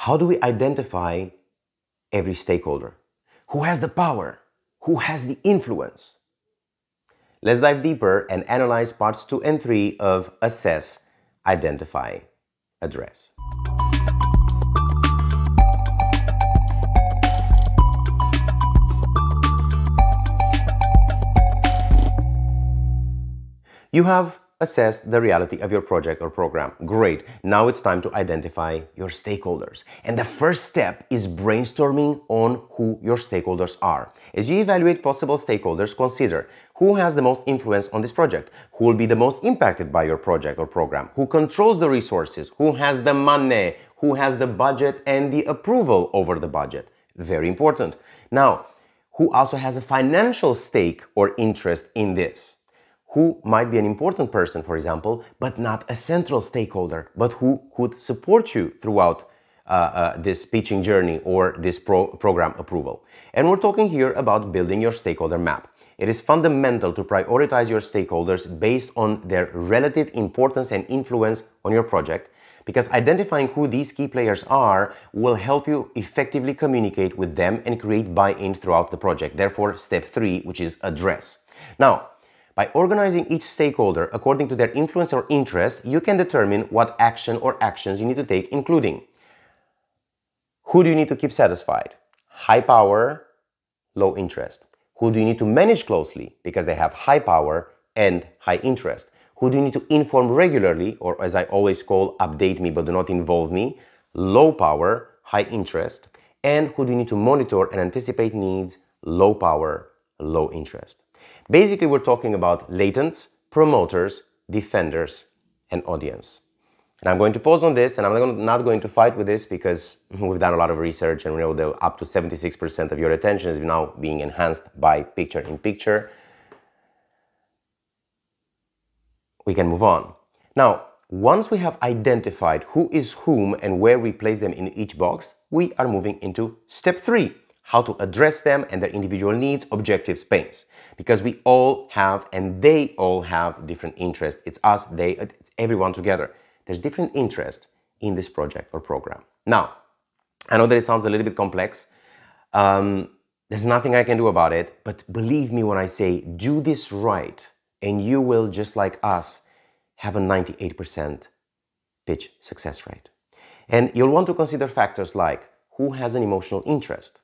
How do we identify every stakeholder? Who has the power? Who has the influence? Let's dive deeper and analyze parts 2 and 3 of Assess, Identify, Address. You have assess the reality of your project or program. Great, now it's time to identify your stakeholders. And the first step is brainstorming on who your stakeholders are. As you evaluate possible stakeholders, consider who has the most influence on this project, who will be the most impacted by your project or program, who controls the resources, who has the money, who has the budget and the approval over the budget. Very important. Now, who also has a financial stake or interest in this? who might be an important person, for example, but not a central stakeholder, but who could support you throughout uh, uh, this pitching journey or this pro program approval. And we're talking here about building your stakeholder map. It is fundamental to prioritize your stakeholders based on their relative importance and influence on your project because identifying who these key players are will help you effectively communicate with them and create buy-in throughout the project. Therefore, step three, which is address. Now, by organizing each stakeholder according to their influence or interest, you can determine what action or actions you need to take, including who do you need to keep satisfied? High power, low interest. Who do you need to manage closely because they have high power and high interest? Who do you need to inform regularly, or as I always call, update me but do not involve me? Low power, high interest. And who do you need to monitor and anticipate needs? Low power, low interest. Basically, we're talking about latents, promoters, defenders, and audience. And I'm going to pause on this, and I'm not going to fight with this because we've done a lot of research and we know that up to 76% of your attention is now being enhanced by picture in picture. We can move on. Now, once we have identified who is whom and where we place them in each box, we are moving into step three, how to address them and their individual needs, objectives, pains. Because we all have and they all have different interests. It's us, they, everyone together. There's different interest in this project or program. Now, I know that it sounds a little bit complex. Um, there's nothing I can do about it, but believe me when I say do this right and you will, just like us, have a 98% pitch success rate. And you'll want to consider factors like who has an emotional interest,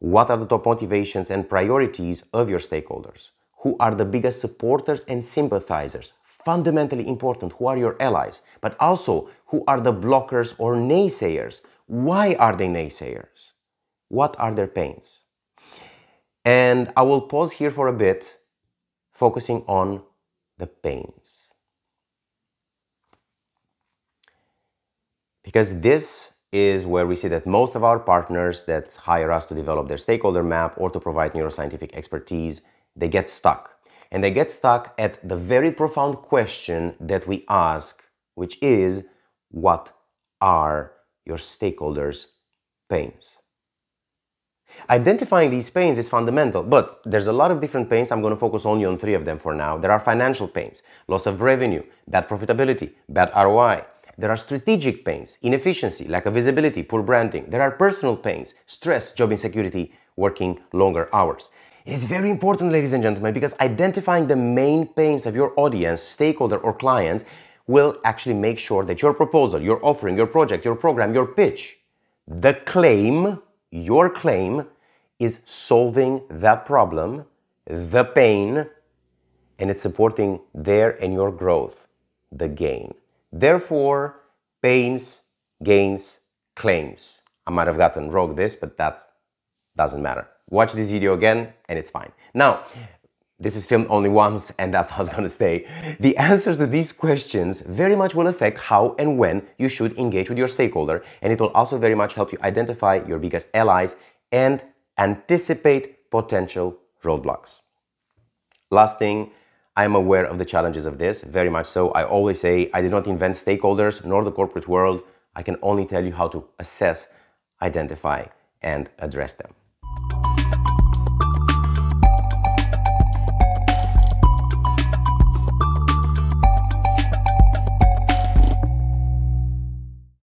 what are the top motivations and priorities of your stakeholders? Who are the biggest supporters and sympathizers? Fundamentally important, who are your allies? But also, who are the blockers or naysayers? Why are they naysayers? What are their pains? And I will pause here for a bit, focusing on the pains. Because this is where we see that most of our partners that hire us to develop their stakeholder map or to provide neuroscientific expertise, they get stuck. And they get stuck at the very profound question that we ask, which is, what are your stakeholders' pains? Identifying these pains is fundamental, but there's a lot of different pains. I'm going to focus only on three of them for now. There are financial pains, loss of revenue, bad profitability, bad ROI. There are strategic pains, inefficiency, lack of visibility, poor branding. There are personal pains, stress, job insecurity, working longer hours. It is very important, ladies and gentlemen, because identifying the main pains of your audience, stakeholder, or client will actually make sure that your proposal, your offering, your project, your program, your pitch, the claim, your claim is solving that problem, the pain, and it's supporting their and your growth, the gain. Therefore, pains, gains, claims. I might have gotten wrong this, but that doesn't matter. Watch this video again and it's fine. Now, this is filmed only once and that's how it's gonna stay. The answers to these questions very much will affect how and when you should engage with your stakeholder and it will also very much help you identify your biggest allies and anticipate potential roadblocks. Last thing, I'm aware of the challenges of this, very much so. I always say I did not invent stakeholders nor the corporate world. I can only tell you how to assess, identify, and address them.